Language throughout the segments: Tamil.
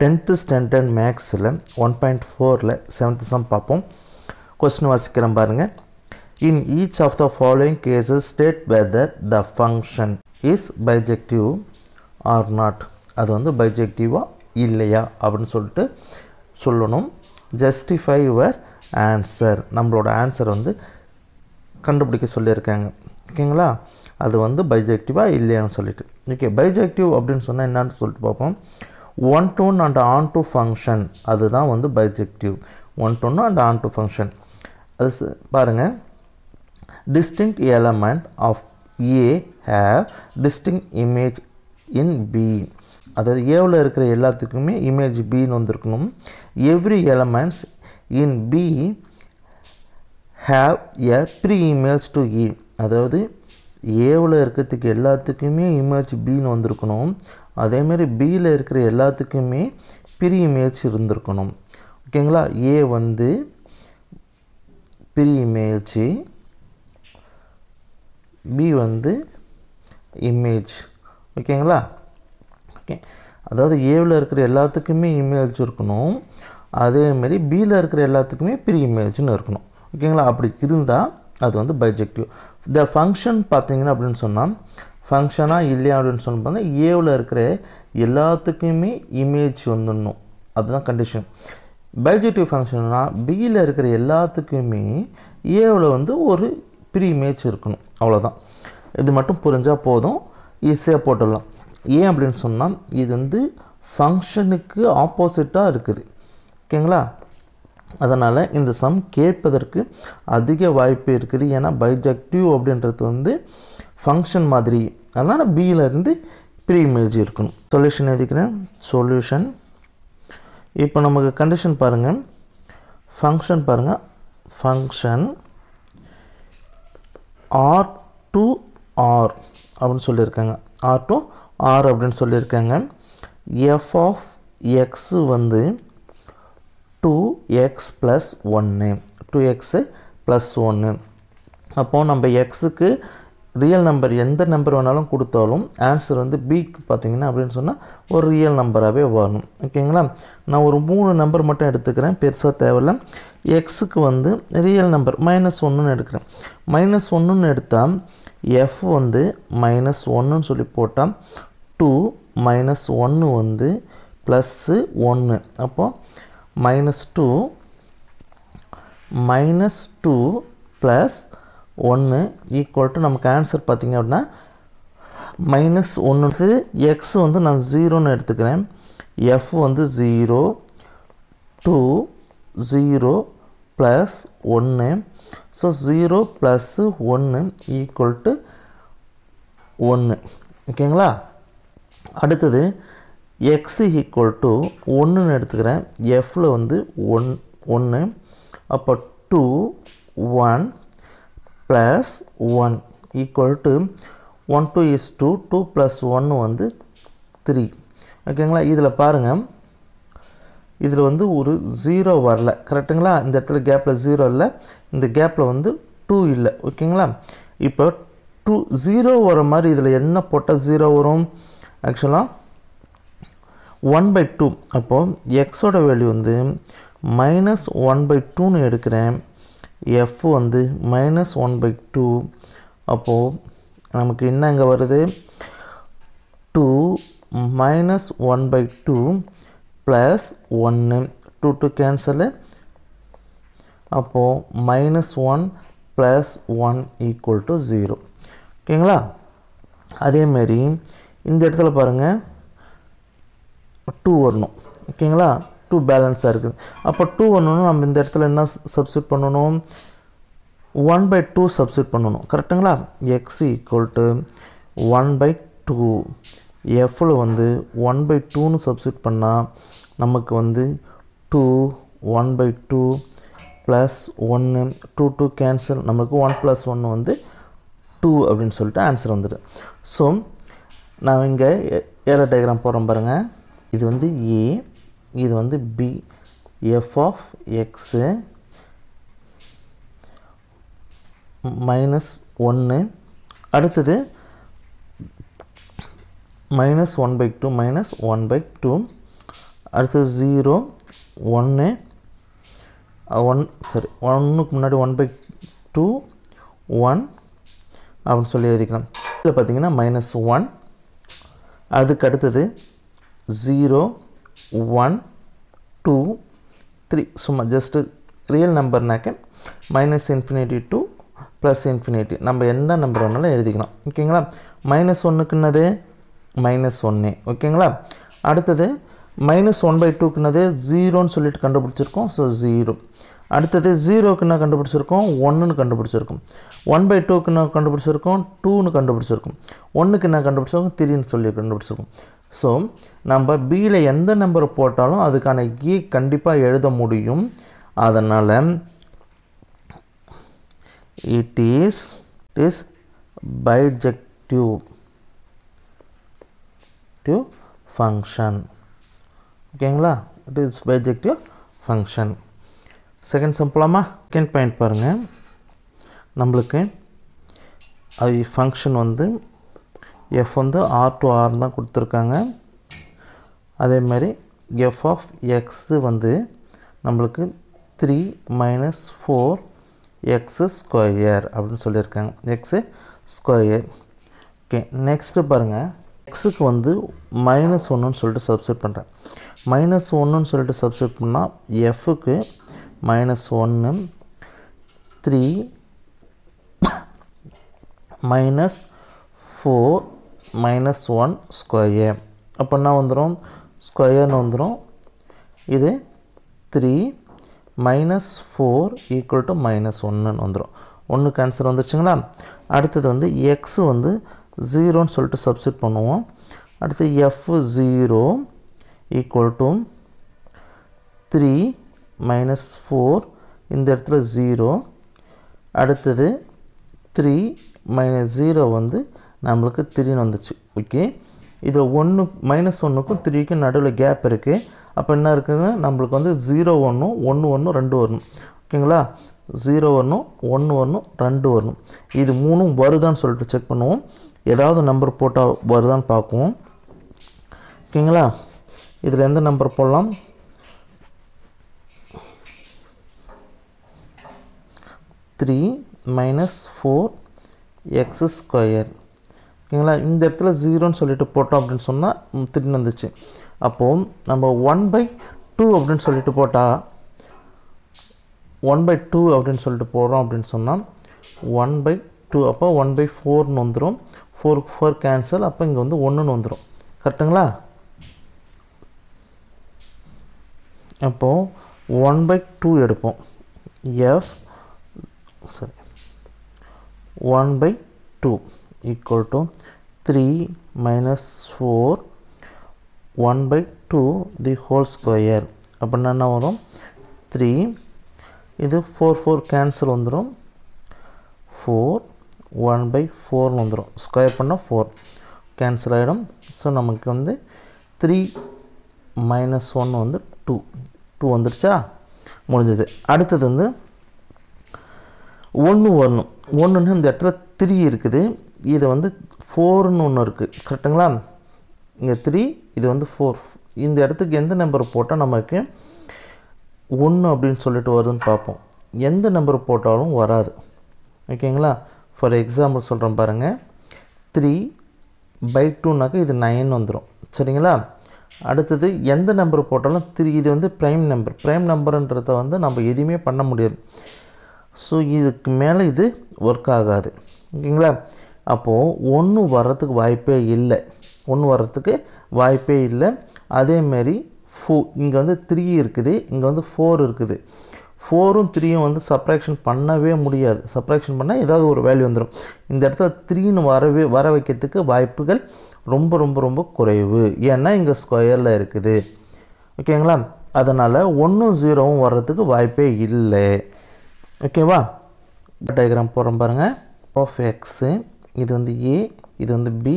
டென்த்து ஸ்டாண்டர்ட் மேக்ஸில் ஒன் பாயிண்ட் ஃபோரில் செவன்த்து சம் பார்ப்போம் கொஸ்டின் வாசிக்கிறோம் பாருங்கள் in each of the following cases state whether the function is bijective or not அது வந்து பைஜெக்டிவா இல்லையா அப்படின்னு சொல்லிட்டு சொல்லணும் ஜஸ்டிஃபை யுவர் ஆன்சர் நம்மளோட ஆன்சர் வந்து கண்டுபிடிக்க சொல்லியிருக்காங்க ஓகேங்களா அது வந்து பைஜெக்டிவாக இல்லையான்னு சொல்லிட்டு ஓகே பைஜெக்டிவ் அப்படின்னு சொன்னால் என்னான்னு சொல்லிட்டு பார்ப்போம் one to one and onto function அதுதான் வந்து bijective one to one and onto function அது பாருங்கள் distinct element of A have distinct image in B அதாவது ஏவில் இருக்கிற எல்லாத்துக்குமே இமேஜ் பின்னு வந்திருக்கணும் every elements in B have a pre image to இ அதாவது ஏவில் இருக்கிறதுக்கு எல்லாத்துக்குமே இமேஜ் பின்னு வந்திருக்கணும் அதேமாரி பியில் இருக்கிற எல்லாத்துக்குமே பிரிய முயற்சி இருந்திருக்கணும் ஓகேங்களா ஏ வந்து பிரிய முயற்சி பி வந்து இமேஜ் ஓகேங்களா ஓகே அதாவது ஏவில் இருக்கிற எல்லாத்துக்குமே இமேஜ் இருக்கணும் அதேமாரி பியில் இருக்கிற எல்லாத்துக்குமே ப்ரீ இமேஜ்னு இருக்கணும் ஓகேங்களா அப்படி இருந்தால் அது வந்து பைஜெக்டிவ் த ஃபங்க்ஷன் பார்த்தீங்கன்னா அப்படின்னு சொன்னால் ஃபங்க்ஷனாக இல்லையா அப்படின்னு சொல்லி பார்த்தா ஏவில் இருக்கிற எல்லாத்துக்குமே இமேஜ் வந்துடணும் அதுதான் கண்டிஷன் பைஜெட்டிவ் ஃபங்க்ஷன்னால் பியில் இருக்கிற எல்லாத்துக்குமே ஏவில் வந்து ஒரு ப்ரீ இமேஜ் இருக்கணும் அவ்வளோதான் இது மட்டும் புரிஞ்சால் போதும் ஈஸியாக போட்டுடலாம் ஏன் அப்படின்னு சொன்னால் இது வந்து ஃபங்க்ஷனுக்கு ஆப்போசிட்டாக இருக்குது ஓகேங்களா அதனால் இந்த சம் கேட்பதற்கு அதிக வாய்ப்பு இருக்குது ஏன்னா பைஜெக்டிவ் அப்படின்றது வந்து ஃபங்க்ஷன் மாதிரி அதனால் பியிலேருந்து ப்ரீ இமேஜ் இருக்கணும் சொல்யூஷன் எழுதிக்கிறேன் சொல்யூஷன் இப்போ நமக்கு கண்டிஷன் பாருங்கள் ஃபங்க்ஷன் பாருங்கள் ஃபங்க்ஷன் ஆர் டு ஆர் அப்படின்னு சொல்லியிருக்காங்க ஆர் டு ஆர் அப்படின்னு சொல்லியிருக்காங்க எஃப் ஆஃப் எக்ஸ் வந்து டூ எக்ஸ் ப்ளஸ் ஒன்று டூ எக்ஸு ப்ளஸ் ஒன்று அப்போது நம்ம எக்ஸுக்கு ரியல் நம்பர் எந்த நம்பர் வேணாலும் கொடுத்தாலும் ஆன்சர் வந்து பிக்கு பார்த்தீங்கன்னா அப்படின்னு சொன்னால் ஒரு ரியல் நம்பராகவே வரணும் ஓகேங்களா நான் ஒரு மூணு நம்பர் மட்டும் எடுத்துக்கிறேன் பெருசாக தேவையில்ல எக்ஸுக்கு வந்து ரியல் நம்பர் மைனஸ் ஒன்றுன்னு எடுக்கிறேன் மைனஸ் ஒன்றுன்னு எடுத்தால் எஃப் வந்து மைனஸ் ஒன்றுன்னு சொல்லி போட்டால் டூ மைனஸ் ஒன்று வந்து ப்ளஸ்ஸு ஒன்று அப்போது minus two minus two plus ஒன்று ஈக்குவல் டு நமக்கு ஆன்சர் பார்த்திங்க அப்படின்னா மைனஸ் ஒன்று எக்ஸ் வந்து நான் ஜீரோன்னு எடுத்துக்கிறேன் எஃப் வந்து ஜீரோ டூ ஜீரோ ப்ளஸ் ஒன்று ஸோ ஜீரோ ப்ளஸ்ஸு ஒன்று ஈக்குவல் டு ஒன்று ஓகேங்களா அடுத்தது எக்ஸ் ஈக்குவல் டு ஒன்றுன்னு எடுத்துக்கிறேன் எஃப்பில் வந்து ஒன் ஒன்று அப்போ two one plus one equal to one two is two two plus one வந்து த்ரீ ஓகேங்களா இதில் பாருங்கள் இதில் வந்து ஒரு ஜீரோ வரல கரெக்டுங்களா இந்த இடத்துல கேப்பில் ஜீரோ இல்லை இந்த கேப்பில் வந்து டூ இல்லை ஓகேங்களா இப்போ டூ ஜீரோ வர மாதிரி இதில் என்ன போட்டால் ஜீரோ வரும் ஆக்சுவலாக ஒன் பை டூ அப்போது எக்ஸோட வேல்யூ வந்து மைனஸ் ஒன் பை டூன்னு எடுக்கிறேன் எஃப் வந்து மைனஸ் ஒன் பை டூ அப்போது நமக்கு என்ன இங்க வருது two minus one by two plus ஒன்று டூ cancel கேன்சலு அப்போது minus one plus one equal 0 zero ஓகேங்களா மேரி இந்த இடத்துல பாருங்கள் டூ வரணும் ஓகேங்களா டூ பேலன்ஸாக இருக்குது அப்போ டூ ஒன்றுனா நம்ம இந்த இடத்துல என்ன சப்ஸ்டியூட் பண்ணணும் ஒன் பை டூ சப்ஸ்டியூட் பண்ணணும் கரெக்டுங்களா X equal to one by two எஃப்ல வந்து ஒன் பை டூன்னு சப்ஸ்டியூட் பண்ணால் நமக்கு வந்து two one by two plus ஒன்று டூ டூ கேன்சல் நமக்கு ஒன் ப்ளஸ் ஒன்று வந்து டூ அப்படின்னு சொல்லிட்டு ஆன்சர் வந்துடும் ஸோ நான் இங்கே ஏரோ டயக்ராம் போகிறோம் பாருங்கள் இது வந்து ஏ இது வந்து B f of x minus ஒன்று அடுத்தது minus one by two minus one by two அடுத்தது ஜீரோ ஒன்று ஒன் சாரி ஒன்றுக்கு முன்னாடி ஒன் பை டூ ஒன் அப்படின்னு சொல்லி எழுதிக்கலாம் இதில் பார்த்தீங்கன்னா மைனஸ் ஒன் அதுக்கு அடுத்தது ஜீரோ ಒನ್ ಟೂ ತ್ರೀ ಸುಮ್ಮ ஜஸ்ட்டு ரியல் நம்பர்னாக்க minus infinity to plus infinity நம்ம எந்த நம்பர் வேணாலும் எழுதிக்கலாம் ஓகேங்களா மைனஸ் ஒன்றுக்குன்னது மைனஸ் ஒன்று ஓகேங்களா அடுத்தது மைனஸ் ஒன் பை டூக்குன்னது ஜீரோன்னு சொல்லிட்டு கண்டுபிடிச்சிருக்கோம் ஸோ ஜீரோ அடுத்தது ஜீரோக்குன்னா கண்டுபிடிச்சிருக்கோம் ஒன்றுன்னு கண்டுபிடிச்சிருக்கோம் ஒன் பை டூக்குன்னு கண்டுபிடிச்சிருக்கோம் டூன்னு கண்டுபிடிச்சிருக்கோம் ஒன்றுக்கு என்ன கண்டுபிடிச்சிருக்கோம் த்ரீன்னு சொல்லி கண்டுபிடிச்சிருக்கோம் ஸோ நம்ம பியில் எந்த நம்பர் போட்டாலும் அதுக்கான இ e கண்டிப்பாக எழுத முடியும் அதனால் it is it is bijective டிவ் ஃபங்க்ஷன் ஓகேங்களா it is bijective function second சிம்பிளாமா செகண்ட் பாயிண்ட் பாருங்கள் நம்மளுக்கு அது ஃபங்க்ஷன் வந்து எஃப் வந்து ஆர் டு ஆர் தான் கொடுத்துருக்காங்க அதே மாதிரி எஃப் ஆஃப் எக்ஸு வந்து நம்மளுக்கு three minus four X square அப்படின்னு சொல்லியிருக்காங்க எக்ஸு ஸ்கொயர் ஓகே நெக்ஸ்ட்டு பாருங்கள் எக்ஸுக்கு வந்து மைனஸ் ஒன்றுன்னு சொல்லிட்டு சப்ஸ்டியூட் பண்ணுறேன் மைனஸ் ஒன்றுன்னு சொல்லிட்டு சப்ஸ்டியூட் பண்ணால் எஃப்க்கு மைனஸ் ஒன்று three minus four minus one square அப்போ வந்துரும் வந்துடும் ஸ்கொயர்னு வந்துடும் இது three minus four equal to minus ஒன்றுன்னு வந்துடும் ஒன்றுக்கு ஆன்சர் வந்துரிச்சுங்களாம் அடுத்தது வந்து x வந்து ஜீரோன்னு சொல்லிட்டு சப்ஸ்டியூட் பண்ணுவோம் அடுத்து F zero equal to three minus four இந்த இடத்துல ஜீரோ அடுத்தது த்ரீ மைனஸ் ஜீரோ வந்து நம்மளுக்கு த்ரீன்னு வந்துச்சு ஓகே இதில் ஒன்று மைனஸ் ஒன்றுக்கும் த்ரீக்கும் நடுவில் கேப் இருக்குது அப்போ என்ன இருக்குதுன்னா நம்மளுக்கு வந்து ஜீரோ ஒன்றும் ஒன்று ஒன்று ரெண்டு வரணும் ஓகேங்களா ஜீரோ ஒன்றும் ஒன்று ஒன்றும் ரெண்டு வரணும் இது மூணும் வருதான்னு சொல்லிட்டு செக் பண்ணுவோம் ஏதாவது நம்பர் போட்டால் வருதான்னு பார்க்குவோம் ஓகேங்களா இதில் எந்த நம்பர் போடலாம் three minus four X square ஓகேங்களா இந்த இடத்துல ஜீரோன்னு சொல்லிட்டு போட்டோம் அப்படின்னு சொன்னால் திரும்பி வந்துச்சு அப்போது நம்ம ஒன் பை டூ அப்படின்னு சொல்லிட்டு போட்டால் ஒன் பை டூ அப்படின்னு சொல்லிட்டு போடுறோம் அப்படின்னு சொன்னால் ஒன் பை டூ அப்போ ஒன் பை ஃபோர்னு வந்துடும் ஃபோர் ஃபோர் கேன்சல் அப்போ இங்கே வந்து ஒன்றுன்னு வந்துடும் கரெக்டுங்களா அப்போது ஒன் பை டூ எடுப்போம் எஃப் சரி one by two equal to 3 minus 4 1 by 2 the whole square அப்படின்னா என்ன வரும் த்ரீ இது ஃபோர் ஃபோர் கேன்சல் வந்துடும் ஃபோர் ஒன் பை ஃபோர்னு வந்துடும் ஸ்கொயர் பண்ணால் ஃபோர் கேன்சல் ஆகிடும் ஸோ நமக்கு வந்து த்ரீ மைனஸ் ஒன் வந்து டூ டூ வந்துடுச்சா முடிஞ்சது அடுத்தது வந்து ஒன்று வரணும் ஒன்றுன்னு இந்த இடத்துல த்ரீ இருக்குது இது வந்து ஃபோர்னு ஒன்று இருக்குது கரெக்டுங்களா இங்கே த்ரீ இது வந்து ஃபோர் இந்த இடத்துக்கு எந்த நம்பர் போட்டால் நமக்கு ஒன்று அப்படின்னு சொல்லிட்டு வருதுன்னு பார்ப்போம் எந்த நம்பர் போட்டாலும் வராது ஓகேங்களா ஃபார் எக்ஸாம்பிள் சொல்கிறோம் பாருங்கள் த்ரீ பை டூனாக்கா இது நைன் வந்துடும் சரிங்களா அடுத்தது எந்த நம்பர் போட்டாலும் த்ரீ இது வந்து ப்ரைம் நம்பர் ப்ரைம் நம்பருன்றத வந்து நம்ம எதுவுமே பண்ண முடியாது ஸோ இதுக்கு மேலே இது ஒர்க் ஆகாது ஓகேங்களா அப்போது ஒன்று வர்றதுக்கு வாய்ப்பே இல்லை ஒன்று வர்றதுக்கு வாய்ப்பே இல்லை அதேமாரி ஃபோ இங்கே வந்து த்ரீ இருக்குது இங்கே வந்து ஃபோர் இருக்குது ஃபோரும் த்ரீயும் வந்து சப்ராக்ஷன் பண்ணவே முடியாது சப்ராக்ஷன் பண்ணால் ஏதாவது ஒரு வேல்யூ வந்துடும் இந்த இடத்துல த்ரீன்னு வரவே வர வைக்கிறதுக்கு வாய்ப்புகள் ரொம்ப ரொம்ப ரொம்ப குறைவு ஏன்னா இங்கே ஸ்கொயரில் இருக்குது ஓகேங்களா அதனால் ஒன்றும் ஜீரோவும் வர்றதுக்கு வாய்ப்பே இல்லை ஓகேவா டயக்ராம் போகிறோம் பாருங்கள் ஆஃப் எக்ஸு இது வந்து ஏ இது வந்து பி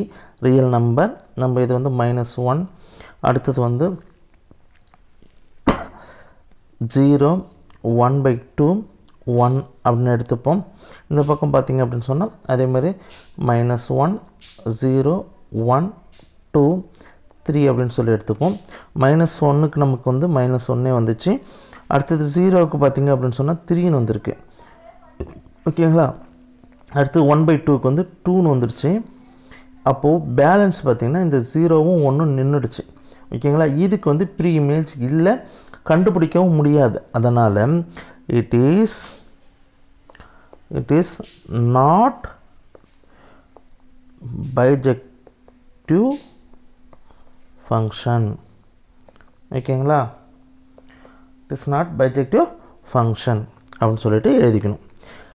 ரியல் நம்பர் நம்ம இது வந்து மைனஸ் ஒன் அடுத்தது வந்து zero one by two one அப்படின்னு எடுத்துப்போம் இந்த பக்கம் பார்த்திங்க அப்படின்னு சொன்னால் அதேமாதிரி minus one zero one two three அப்படின்னு சொல்லி எடுத்துப்போம் மைனஸ் ஒன்றுக்கு நமக்கு வந்து மைனஸ் ஒன்னே வந்துச்சு அடுத்தது ஜீரோவுக்கு பார்த்திங்க அப்படின்னு சொன்னால் த்ரீன்னு வந்திருக்கு ஓகேங்களா அடுத்து ஒன் பை டூக்கு வந்து டூன்னு வந்துடுச்சு அப்போது பேலன்ஸ் பார்த்திங்கன்னா இந்த ஜீரோவும் ஒன்றும் நின்றுடுச்சு ஓகேங்களா இதுக்கு வந்து ப்ரீ இமேஜ் இல்லை கண்டுபிடிக்கவும் முடியாது அதனால் it is it is not bijective function ஓகேங்களா it is not bijective function அப்படின்னு சொல்லிட்டு எழுதிக்கணும்